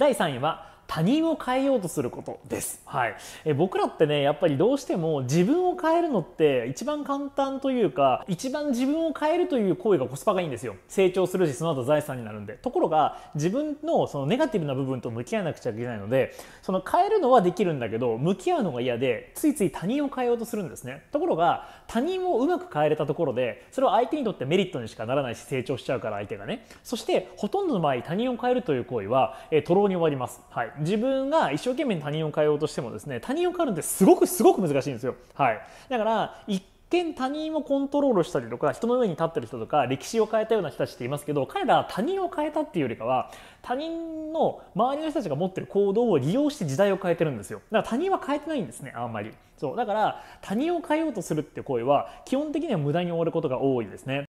第3位は他人を変えようとすることです、はい、え僕らってねやっぱりどうしても自分を変えるのって一番簡単というか一番自分を変えるという行為がコスパがいいんですよ成長するしその後財産になるんでところが自分のそのネガティブな部分と向き合わなくちゃいけないのでその変えるのはできるんだけど向き合うのが嫌でついつい他人を変えようとするんですねところが他人をうまく変えれたところでそれは相手にとってメリットにしかならないし成長しちゃうから相手がねそしてほとんどの場合他人を変えるという行為は、えー、徒労に終わります、はい、自分が一生懸命他人を変えようとしてもですね他人を変えるってすごくすごく難しいんですよ。はい、だから一見他人をコントロールしたりとか人の上に立ってる人とか歴史を変えたような人たちっていますけど彼らは他人を変えたっていうよりかは他人の周りの人たちが持ってる行動を利用して時代を変えてるんですよだから他人は変えてないんですねあんまりそうだから他人を変えようとするって声は基本的には無駄に終わることが多いですね